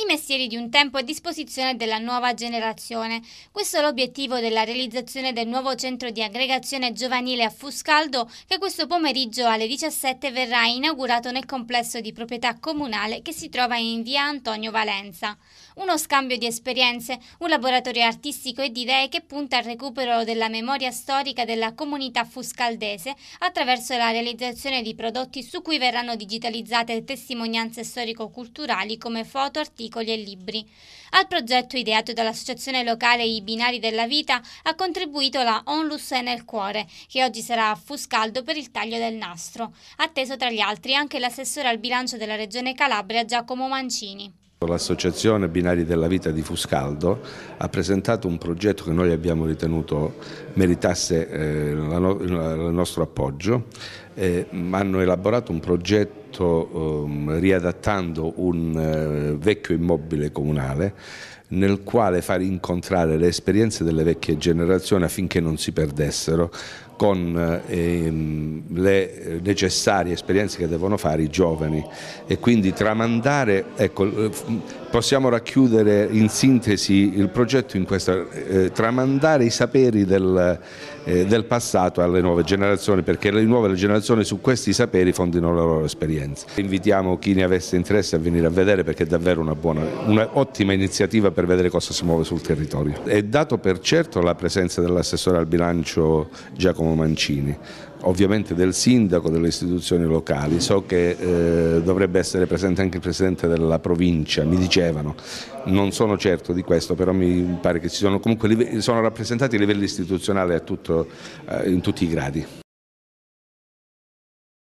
i mestieri di un tempo a disposizione della nuova generazione. Questo è l'obiettivo della realizzazione del nuovo centro di aggregazione giovanile a Fuscaldo che questo pomeriggio alle 17 verrà inaugurato nel complesso di proprietà comunale che si trova in via Antonio Valenza uno scambio di esperienze, un laboratorio artistico e di idee che punta al recupero della memoria storica della comunità fuscaldese attraverso la realizzazione di prodotti su cui verranno digitalizzate testimonianze storico-culturali come foto, articoli e libri. Al progetto ideato dall'associazione locale I Binari della Vita ha contribuito la Onlus nel Cuore, che oggi sarà a Fuscaldo per il taglio del nastro. Atteso tra gli altri anche l'assessore al bilancio della Regione Calabria Giacomo Mancini. L'associazione Binari della Vita di Fuscaldo ha presentato un progetto che noi abbiamo ritenuto meritasse eh, il nostro appoggio eh, hanno elaborato un progetto eh, riadattando un eh, vecchio immobile comunale nel quale far incontrare le esperienze delle vecchie generazioni affinché non si perdessero con eh, ehm, le necessarie esperienze che devono fare i giovani e quindi tramandare, ecco, eh, possiamo racchiudere in sintesi il progetto in questo, eh, tramandare i saperi del, eh, del passato alle nuove generazioni perché le nuove generazioni persone su questi saperi fondino la loro esperienza. Invitiamo chi ne avesse interesse a venire a vedere perché è davvero una un'ottima iniziativa per vedere cosa si muove sul territorio. È dato per certo la presenza dell'assessore al bilancio Giacomo Mancini, ovviamente del sindaco, delle istituzioni locali, so che eh, dovrebbe essere presente anche il presidente della provincia, mi dicevano, non sono certo di questo, però mi pare che ci sono comunque sono rappresentati i livelli istituzionali tutto, eh, in tutti i gradi.